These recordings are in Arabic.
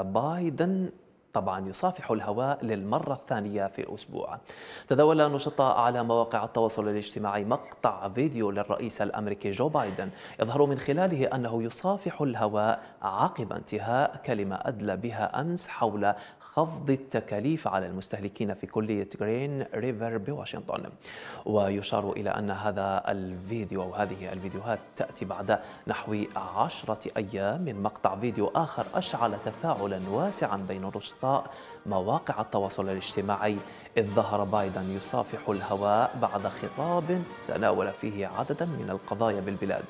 بايدن طبعا يصافح الهواء للمرة الثانية في الأسبوع تداول نشطاء على مواقع التواصل الاجتماعي مقطع فيديو للرئيس الأمريكي جو بايدن يظهر من خلاله أنه يصافح الهواء عقب انتهاء كلمة أدلى بها أمس حول خفض التكاليف على المستهلكين في كلية جرين ريفر بواشنطن ويشار إلى أن هذا الفيديو أو هذه الفيديوهات تأتي بعد نحو عشرة أيام من مقطع فيديو آخر أشعل تفاعلا واسعا بين النشطاء مواقع التواصل الاجتماعي إذ ظهر بايدن يصافح الهواء بعد خطاب تناول فيه عددا من القضايا بالبلاد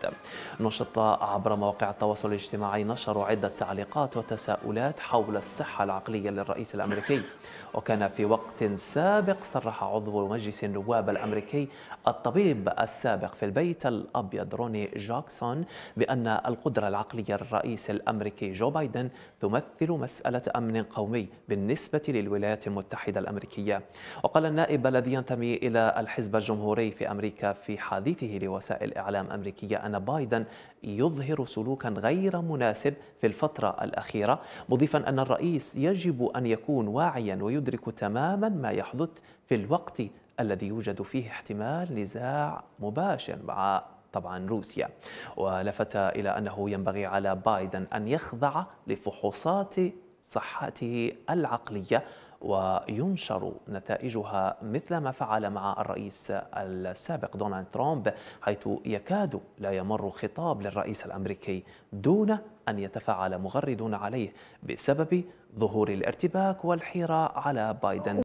نشط عبر مواقع التواصل الاجتماعي نشروا عدة تعليقات وتساؤلات حول الصحة العقلية للرئيس الأمريكي وكان في وقت سابق صرح عضو مجلس النواب الأمريكي الطبيب السابق في البيت الأبيض روني جاكسون بأن القدرة العقلية للرئيس الأمريكي جو بايدن تمثل مسألة أمن قومي بالنسبة للولايات المتحدة الأمريكية وقال النائب الذي ينتمي إلى الحزب الجمهوري في أمريكا في حديثه لوسائل إعلام أمريكية أن بايدن يظهر سلوكا غير مناسب في الفترة الأخيرة مضيفا أن الرئيس يجب أن يكون واعيا ويدرك تماما ما يحدث في الوقت الذي يوجد فيه احتمال نزاع مباشر مع طبعا روسيا ولفت إلى أنه ينبغي على بايدن أن يخضع لفحوصات صحته العقلية وينشر نتائجها مثل ما فعل مع الرئيس السابق دونالد ترامب حيث يكاد لا يمر خطاب للرئيس الامريكي دون ان يتفاعل مغردون عليه بسبب ظهور الارتباك والحيره على بايدن